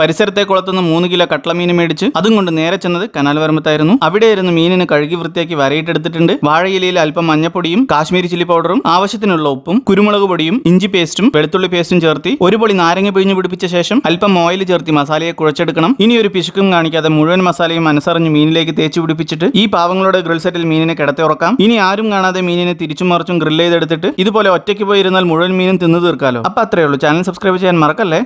പരിസരത്തെ കുളത്തുനിന്ന് മൂന്ന് കിലോ കട്ട്ളമീൻ മേടിച്ച് അതും കൊണ്ട് നേരെ ചെന്നത് കനാൽ വരമ്പത്തായിരുന്നു അവിടെയായിരുന്നു മീനിന് കഴുകി വൃത്തിയാക്കി വരയിട്ടെടുത്തിട്ടുണ്ട് വാഴയിലയിൽ അല്പം മഞ്ഞപ്പൊടിയും കാശ്മീരി ചില്ലി പൗഡറും ആവശ്യത്തിനുള്ള ഉപ്പും കുരുമുളക് പൊടിയും ഇഞ്ചി പേസ്റ്റും വെളുത്തുള്ളി പേസ്റ്റും ചേർത്തി ഒരു പൊളി നാരങ്ങ പിഴിഞ്ഞു പിടിപ്പിച്ച ശേഷം അല്പം ഓയിൽ ചേർത്തി മസാലയെ കുഴച്ചെടുക്കണം ഇനി ഒരു പിശുക്കും കാണിക്കാതെ മുഴുവൻ മസാലയും മനസ്സറിഞ്ഞ് മീനിലേക്ക് തേച്ച് പിടിപ്പിച്ചിട്ട് ഈ പാവങ്ങളുടെ ഗ്രിൽ സെറ്റിൽ മീനിനെ കിടത്തി ഉറക്കാം ഇനി ആരും കാണാതെ മീനിനെ തിരിച്ചും മറിച്ചും ഗ്രിൽ ചെയ്തെടുത്തിട്ട് ഇതുപോലെ ഒറ്റയ്ക്ക് പോയിരുന്നാൽ മുഴുവൻ മീനും തിന്നു തീർക്കാലോ അപ്പൊ അത്രേ ഉള്ളൂ ചാനൽ സബ്സ്ക്രൈബ് ചെയ്യാൻ മറക്കല്ലേ